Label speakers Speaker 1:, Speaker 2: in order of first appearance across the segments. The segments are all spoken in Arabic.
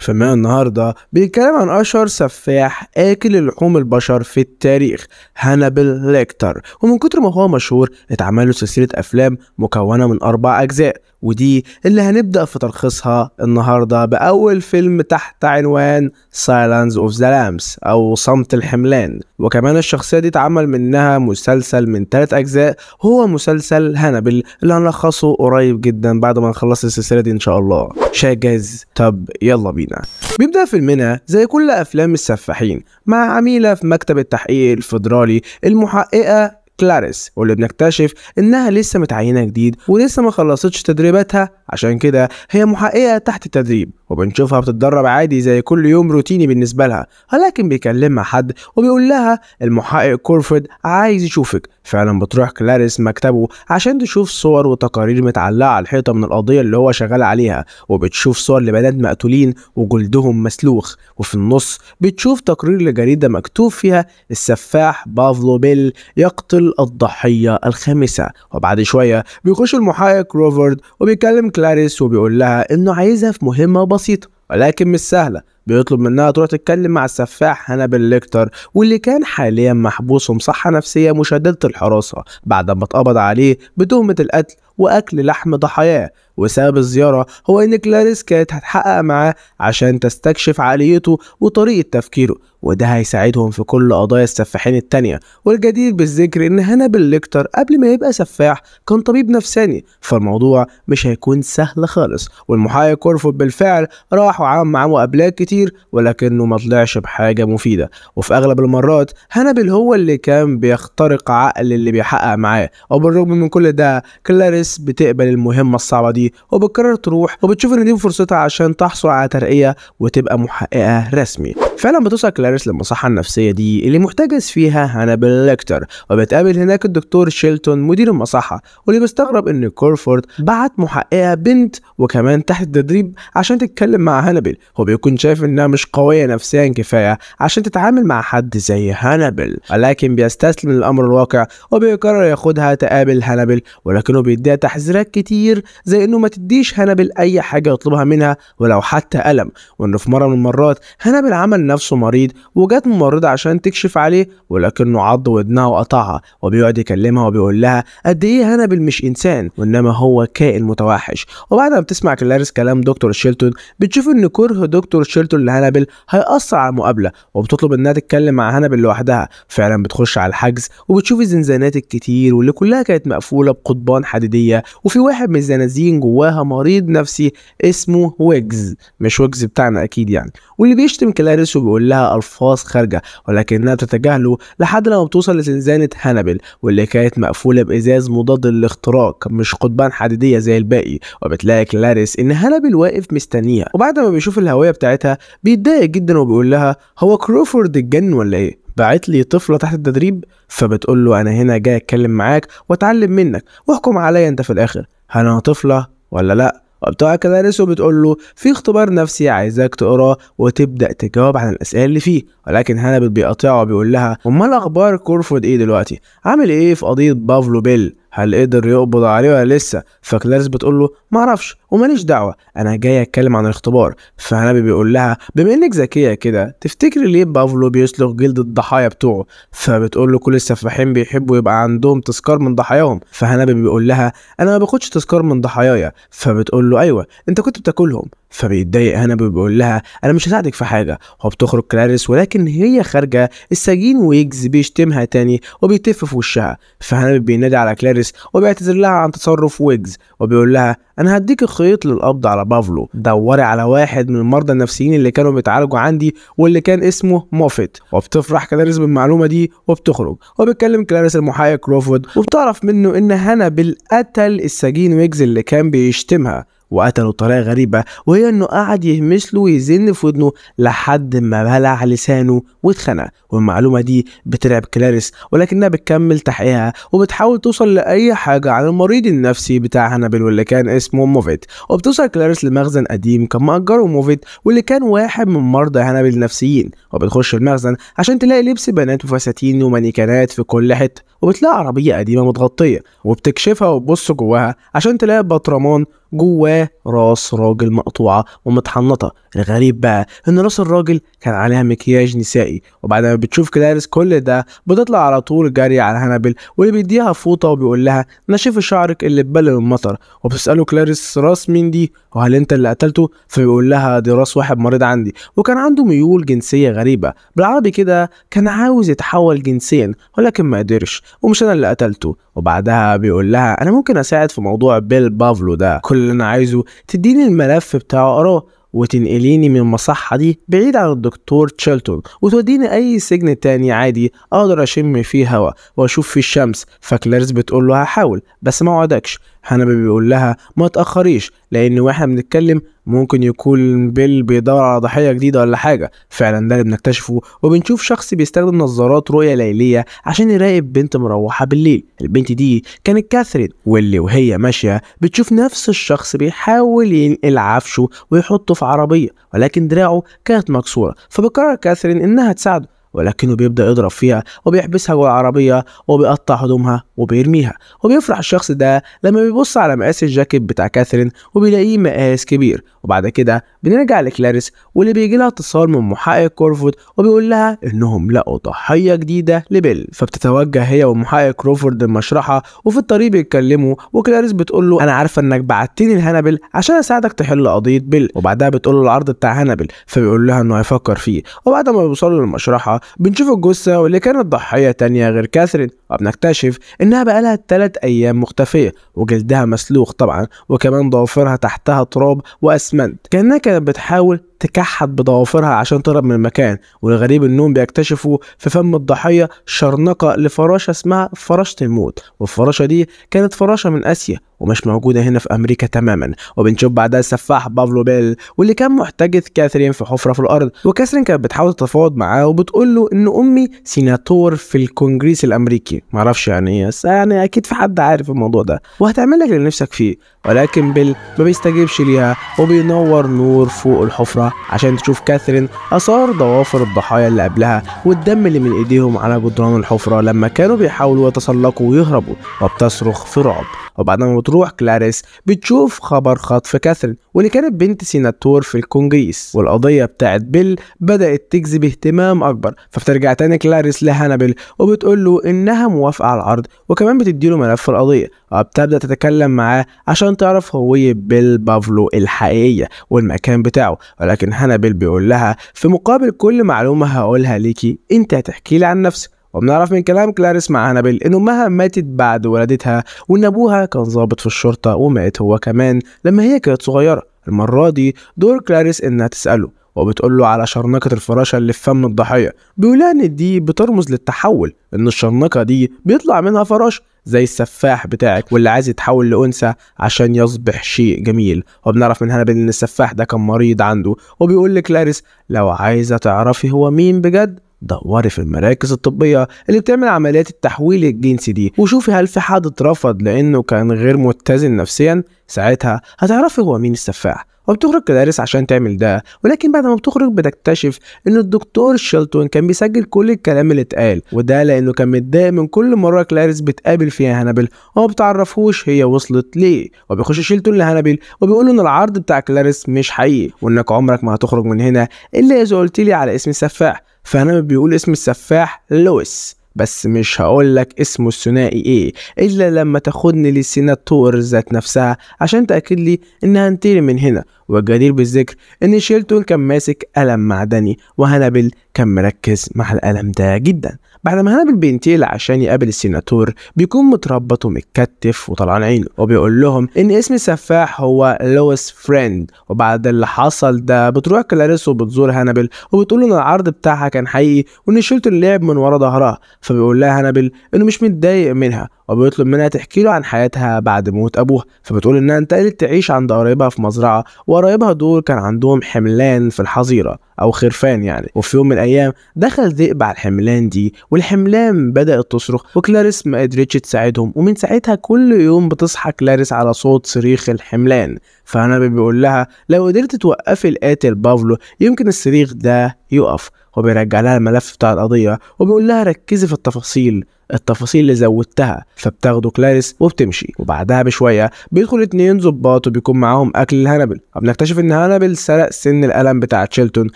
Speaker 1: في النهاردة بيتكلم عن أشهر سفاح آكل لحوم البشر في التاريخ هانبل ليكتر ومن كتر ما هو مشهور اتعمل له سلسلة أفلام مكونة من أربع أجزاء ودي اللي هنبدأ في تلخيصها النهاردة بأول فيلم تحت عنوان سايلانس اوف ذا لامس أو صمت الحملان وكمان الشخصية دي اتعمل منها مسلسل من ثلاث أجزاء هو مسلسل هانبل اللي هنلخصه قريب جدا بعد ما نخلص السلسلة دي إن شاء الله شاي جاهز طب يلا بينا بيبدأ فيلمنا زي كل أفلام السفاحين مع عميلة في مكتب التحقيق الفدرالي المحققة كلاريس واللي بنكتشف إنها لسه متعينة جديد ولسه ما خلصتش تدريباتها عشان كده هي محققة تحت التدريب وبنشوفها بتتدرب عادي زي كل يوم روتيني بالنسبة لها ولكن بيكلمها حد وبيقول لها المحقق كورفيد عايز يشوفك فعلا بتروح كلاريس مكتبه عشان تشوف صور وتقارير متعلقة على الحيطة من القضية اللي هو شغال عليها وبتشوف صور لبنات مقتولين وجلدهم مسلوخ وفي النص بتشوف تقرير لجريدة مكتوب فيها السفاح بافلو بيل يقتل الضحية الخامسة وبعد شوية بيخش المحقق روفرد وبيكلم كلاريس وبيقول لها إنه عايزها في مهمة بسيطة ولكن مش سهلة بيطلب منها تروح تتكلم مع السفاح هانبل ليكتر واللي كان حاليا محبوس ومصحة نفسية مشددة الحراسة بعد ما اتقبض عليه بتهمة القتل وأكل لحم ضحاياه وسبب الزيارة هو إن كلاريس كانت هتحقق معاه عشان تستكشف عقليته وطريقة تفكيره وده هيساعدهم في كل قضايا السفاحين التانية والجدير بالذكر إن هنا ليكتر قبل ما يبقى سفاح كان طبيب نفساني فالموضوع مش هيكون سهل خالص والمحايا كورفود بالفعل راح وعمل معاه مقابلات كتير ولكنه ما طلعش بحاجة مفيدة وفي أغلب المرات هانابل هو اللي كان بيخترق عقل اللي بيحقق معاه وبالرغم من كل ده كلاريس ناس بتقبل المهمة الصعبة دي وبتقرر تروح وبتشوف ان دي فرصتها عشان تحصل على ترقية وتبقى محققة رسمي فعلا بتوصل كلاريس للمصحة النفسية دي اللي محتجز فيها هانابل ليكتر وبتقابل هناك الدكتور شيلتون مدير المصحة واللي بيستغرب ان كورفورد بعت محققة بنت وكمان تحت التدريب عشان تتكلم مع هانابل هو بيكون شايف انها مش قوية نفسيا كفاية عشان تتعامل مع حد زي هانابل ولكن بيستسلم للامر الواقع وبيقرر ياخدها تقابل هانابل ولكنه بيدعي ده تحذيرات كتير زي انه ما تديش هانبل اي حاجه يطلبها منها ولو حتى الم وانه في مره من المرات هانبل عمل نفسه مريض وجات ممرضه عشان تكشف عليه ولكنه عض ودنها وقطعها وبيقعد يكلمها وبيقول لها قد ايه هانبل مش انسان وانما هو كائن متوحش وبعد ما بتسمع كلاريس كلام دكتور شيلتون بتشوف ان كره دكتور شيلتون لهانبل هيأثر على المقابله وبتطلب انها تتكلم مع هانبل لوحدها فعلا بتخش على الحجز وبتشوف الزنزانات الكتير واللي كلها كانت مقفوله بقضبان حديديه العادية وفي واحد من الزنازين جواها مريض نفسي اسمه ويجز مش ويجز بتاعنا أكيد يعني واللي بيشتم كلاريس وبيقول لها ألفاظ خارجة ولكنها بتتجاهله لحد لما بتوصل لزنزانة هانبل واللي كانت مقفولة بإزاز مضاد للاختراق مش قضبان حديدية زي الباقي وبتلاقي كلاريس إن هانبل واقف مستنيها وبعد ما بيشوف الهوية بتاعتها بيتضايق جدا وبيقول لها هو كروفورد اتجن ولا إيه بعت لي طفله تحت التدريب فبتقول له انا هنا جاي اتكلم معاك واتعلم منك واحكم عليا انت في الاخر هل انا طفله ولا لا وبتوع كدارس وبتقول له في اختبار نفسي عايزاك تقراه وتبدا تجاوب عن الاسئله اللي فيه ولكن هنا بيقاطعه وبيقول لها امال اخبار كورفود ايه دلوقتي عامل ايه في قضيه بافلو بيل هل قدر يقبض عليه ولا لسه فكلارس بتقول له معرفش وماليش دعوه انا جاي اتكلم عن الاختبار فهنبي بيقول لها بما انك ذكيه كده تفتكري ليه بافلو بيسلخ جلد الضحايا بتوعه فبتقول له كل السفاحين بيحبوا يبقى عندهم تذكار من ضحاياهم فهنبي بيقول لها انا ما باخدش تذكار من ضحايايا فبتقول له ايوه انت كنت بتاكلهم فبيتضايق هنبي بيقول لها انا مش هساعدك في حاجه وبتخرج كلاريس ولكن هي خارجه السجين ويجز بيشتمها تاني وبيتف في وشها فهنبي بينادي على كلاريس وبيعتذر لها عن تصرف ويجز وبيقول لها انا هديك خيط للقبض على بافلو دوري على واحد من المرضى النفسيين اللي كانوا بيتعالجوا عندي واللي كان اسمه موفيت وبتفرح كلاريس بالمعلومه دي وبتخرج وبتكلم كلاريس المحامية كروفورد وبتعرف منه ان هنا قتل السجين ويجز اللي كان بيشتمها وقتله بطريقة غريبة وهي إنه قعد يهمش له ويزن في ودنه لحد ما بلع لسانه واتخنق والمعلومة دي بترعب كلاريس ولكنها بتكمل تحقيقها وبتحاول توصل لأي حاجة عن المريض النفسي بتاع هانبل واللي كان اسمه موفيت وبتوصل كلاريس لمخزن قديم كان مأجره موفيت واللي كان واحد من مرضى هانبل النفسيين وبتخش المخزن عشان تلاقي لبس بنات وفساتين ومانيكانات في كل حتة وبتلاقي عربية قديمة متغطية وبتكشفها وتبص جواها عشان تلاقي بطرمان جواه راس راجل مقطوعة ومتحنطة الغريب بقى ان راس الراجل كان عليها مكياج نسائي وبعد ما بتشوف كلاريس كل ده بتطلع على طول جارية على هانبل واللي بيديها فوطة وبيقول لها انا شايف شعرك اللي ببلل المطر وبتسأله كلاريس راس مين دي وهل انت اللي قتلته فبيقول لها دي راس واحد مريض عندي وكان عنده ميول جنسية غريبة بالعربي كده كان عاوز يتحول جنسيا ولكن ما قدرش ومش انا اللي قتلته وبعدها بيقول لها انا ممكن اساعد في موضوع بيل بافلو ده كل اللي انا عايزه تديني الملف بتاعه اقراه وتنقليني من المصحة دي بعيد عن الدكتور تشيلتون وتوديني أي سجن تاني عادي أقدر أشم فيه هوا وأشوف فيه الشمس فكلارس بتقول له هحاول بس ما وعدكش هنبي بيقول لها ما تأخريش لأن وإحنا بنتكلم ممكن يكون بيل بيدور على ضحية جديدة ولا حاجة فعلا ده اللي بنكتشفه وبنشوف شخص بيستخدم نظارات رؤية ليلية عشان يراقب بنت مروحة بالليل البنت دي كانت كاثرين واللي وهي ماشية بتشوف نفس الشخص بيحاول ينقل عفشه ويحطه في عربية ولكن دراعه كانت مكسورة فبقرر كاثرين إنها تساعده ولكنه بيبدأ يضرب فيها وبيحبسها جوه العربية وبيقطع هدومها وبيرميها وبيفرح الشخص ده لما بيبص على مقاس الجاكيت بتاع كاثرين وبيلاقيه مقاس كبير وبعد كده بنرجع لكلاريس واللي بيجي لها اتصال من محقق كورفورد وبيقول لها انهم لقوا ضحية جديدة لبيل فبتتوجه هي ومحقق كروفورد المشرحة وفي الطريق بيتكلموا وكلاريس بتقول له انا عارفة انك بعتني لهانبل عشان اساعدك تحل قضية بيل وبعدها بتقول له العرض بتاع هانبل فبيقول لها انه هيفكر فيه وبعد ما بيوصلوا للمشرحة بنشوف الجثة واللي كانت ضحية تانية غير كاثرين وبنكتشف إنها بقالها تلات أيام مختفية وجلدها مسلوخ طبعا وكمان ضوافرها تحتها تراب وأسمنت كأنها كانت بتحاول تكحت بضوافرها عشان تهرب من المكان والغريب انهم بيكتشفوا في فم الضحيه شرنقه لفراشه اسمها فراشه الموت والفراشه دي كانت فراشه من اسيا ومش موجودة هنا في أمريكا تماما وبنشوف بعدها السفاح بافلو بيل واللي كان محتجز كاثرين في حفرة في الأرض وكاثرين كانت بتحاول تتفاوض معاه وبتقول له إن أمي سيناتور في الكونجريس الأمريكي معرفش يعني إيه بس يعني أكيد في حد عارف الموضوع ده وهتعمل لك اللي نفسك فيه ولكن بيل ما بيستجيبش ليها وبينور نور فوق الحفرة عشان تشوف كاثرين آثار ضوافر الضحايا اللي قبلها والدم اللي من إيديهم على جدران الحفرة لما كانوا بيحاولوا يتسلقوا ويهربوا وبتصرخ في رعب وبعد ما بتروح كلاريس بتشوف خبر خطف كاثرين واللي كانت بنت سيناتور في الكونجريس والقضية بتاعت بيل بدأت تجذب اهتمام أكبر فبترجع تاني كلاريس لهانبل وبتقول له إنها موافقة على العرض وكمان بتديله ملف القضية وبتبدأ تتكلم معاه عشان تعرف هوية بيل بافلو الحقيقية والمكان بتاعه ولكن لكن هانابيل بيقول لها في مقابل كل معلومة هقولها ليكي انت هتحكي لي عن نفسك وبنعرف من كلام كلاريس مع هانابيل ان امها ماتت بعد ولادتها وان ابوها كان ظابط في الشرطة ومات هو كمان لما هي كانت صغيرة المرة دي دور كلاريس انها تسأله وبتقول له على شرنقة الفراشة اللي في فم الضحية بيقولها إن دي بترمز للتحول إن الشرنقة دي بيطلع منها فراش زي السفاح بتاعك واللي عايز يتحول لأنثى عشان يصبح شيء جميل وبنعرف من هنا بإن السفاح ده كان مريض عنده وبيقول لكلاريس لو عايزة تعرفي هو مين بجد دوري في المراكز الطبية اللي بتعمل عمليات التحويل الجنسي دي وشوفي هل في حد اترفض لأنه كان غير متزن نفسيا ساعتها هتعرفي هو مين السفاح وبتخرج كدارس عشان تعمل ده ولكن بعد ما بتخرج بتكتشف ان الدكتور شيلتون كان بيسجل كل الكلام اللي اتقال وده لانه كان متضايق من كل مره كلاريس بتقابل فيها هانبل وما بتعرفوش هي وصلت ليه وبيخش شيلتون لهانبل وبيقول له ان العرض بتاع كلاريس مش حقيقي وانك عمرك ما هتخرج من هنا الا اذا قلت لي على اسم السفاح فهانبل بيقول اسم السفاح لويس بس مش هقولك اسمه الثنائي ايه الا لما تاخدني للسيناتور ذات نفسها عشان تاكد لي ان هنطير من هنا والجدير بالذكر ان شيلتون كان ماسك قلم معدني وهانبل كان مركز مع القلم ده جدا بعد ما هنا بينتقل عشان يقابل السيناتور بيكون متربط ومتكتف وطلعان عينه وبيقول لهم ان اسم السفاح هو لويس فريند وبعد اللي حصل ده بتروح كلاريس وبتزور هانبل وبتقول ان العرض بتاعها كان حقيقي وان شلت اللعب من ورا ظهرها فبيقول لها هانبل انه مش متضايق منها وبيطلب منها تحكي له عن حياتها بعد موت ابوها فبتقول انها انتقلت تعيش عند قرايبها في مزرعه وقرايبها دول كان عندهم حملان في الحظيره او خرفان يعني وفي يوم من الايام دخل ذئب على الحملان دي والحملان بدأت تصرخ وكلاريس ما قدرتش تساعدهم ومن ساعتها كل يوم بتصحى كلاريس على صوت صريخ الحملان فأنا بيقول لها لو قدرت توقفي القاتل بافلو يمكن الصريخ ده يقف وبيرجع لها الملف بتاع القضية وبيقول لها ركزي في التفاصيل التفاصيل اللي زودتها فبتاخده كلاريس وبتمشي وبعدها بشويه بيدخل اتنين ظباط وبيكون معاهم اكل لهانبل وبنكتشف ان هانبل سرق سن القلم بتاع تشيلتون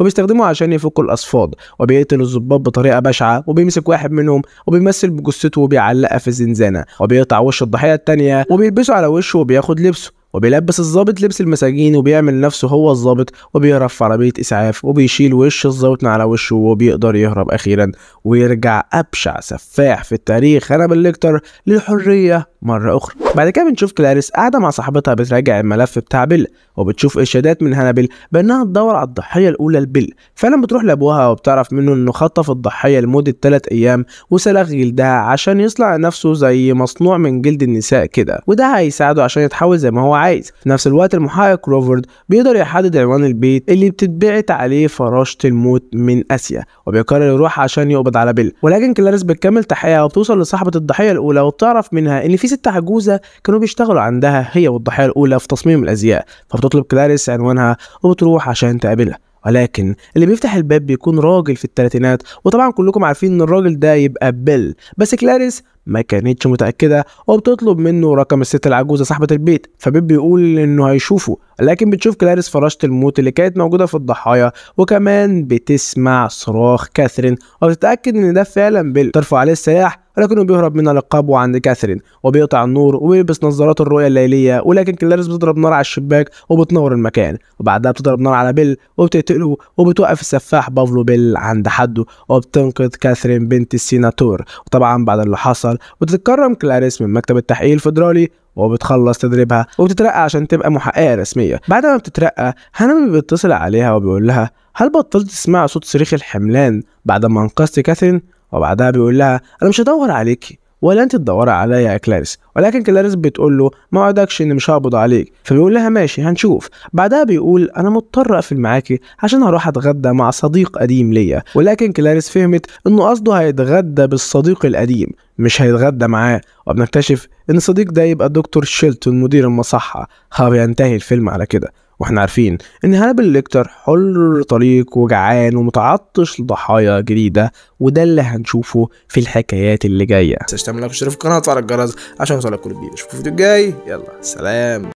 Speaker 1: وبيستخدمه عشان يفك الاصفاد وبيقتل الظباط بطريقه بشعه وبيمسك واحد منهم وبيمثل بجثته وبيعلقها في الزنزانه وبيقطع وش الضحيه التانيه وبيلبسه على وشه وبياخد لبسه وبيلبس الظابط لبس المساجين وبيعمل نفسه هو الظابط وبيهرب عربية إسعاف وبيشيل وش الظابط على وشه وبيقدر يهرب أخيرا ويرجع أبشع سفاح في التاريخ هانبل ليكتر للحرية مرة أخرى بعد كده بنشوف كلاريس قاعدة مع صاحبتها بتراجع الملف بتاع بيل وبتشوف إرشادات من هانبل بأنها تدور على الضحية الأولى لبيل فعلا بتروح لأبوها وبتعرف منه إنه خطف الضحية لمدة 3 أيام وسلخ جلدها عشان يصنع نفسه زي مصنوع من جلد النساء كده وده هيساعده عشان يتحول زي ما هو عايز في نفس الوقت المحقق روفرد بيقدر يحدد عنوان البيت اللي بتتبعت عليه فراشة الموت من آسيا وبيقرر يروح عشان يقبض على بيل ولكن كلاريس بتكمل تحقيقها وبتوصل لصاحبة الضحية الأولى وبتعرف منها إن في ست عجوزة كانوا بيشتغلوا عندها هي والضحية الأولى في تصميم الأزياء فبتطلب كلاريس عنوانها وبتروح عشان تقابلها ولكن اللي بيفتح الباب بيكون راجل في الثلاثينات وطبعا كلكم عارفين ان الراجل ده يبقى بيل بس كلاريس ما كانتش متأكدة وبتطلب منه رقم الست العجوزة صاحبة البيت فبيب بيقول إنه هيشوفه لكن بتشوف كلاريس فراشة الموت اللي كانت موجودة في الضحايا وكمان بتسمع صراخ كاثرين وبتتأكد إن ده فعلا بيل ترفع عليه السلاح ولكنه بيهرب من القبو عند كاثرين وبيقطع النور وبيلبس نظارات الرؤية الليلية ولكن كلاريس بتضرب نار على الشباك وبتنور المكان وبعدها بتضرب نار على بيل وبتقتله وبتوقف السفاح بافلو بيل عند حده وبتنقذ كاثرين بنت السيناتور وطبعا بعد اللي حصل بتشتغل وتتكرم كلاريس من مكتب التحقيق الفيدرالي وبتخلص تدريبها وبتترقى عشان تبقى محققة رسمية بعد ما بتترقى هانامي بيتصل عليها وبيقول لها هل بطلت تسمع صوت صريخ الحملان بعد ما انقذت كاثرين وبعدها بيقول لها انا مش هدور عليكي ولا انت تدور عليا يا كلاريس ولكن كلاريس بتقول له ما وعدكش اني مش هقبض عليك فبيقول لها ماشي هنشوف بعدها بيقول انا مضطر اقفل معاكي عشان هروح اتغدى مع صديق قديم ليا ولكن كلاريس فهمت انه قصده هيتغدى بالصديق القديم مش هيتغدى معاه وبنكتشف ان الصديق ده يبقى دكتور شيلتون مدير المصحة ها ينتهي الفيلم على كده واحنا عارفين ان هانبل ليكتر حر طريق وجعان ومتعطش لضحايا جديدة وده اللي هنشوفه في الحكايات اللي جاية متنساش تعمل لايك في القناة وتفعل الجرس عشان يوصلك كل جديد اشوفكم في الفيديو الجاي يلا سلام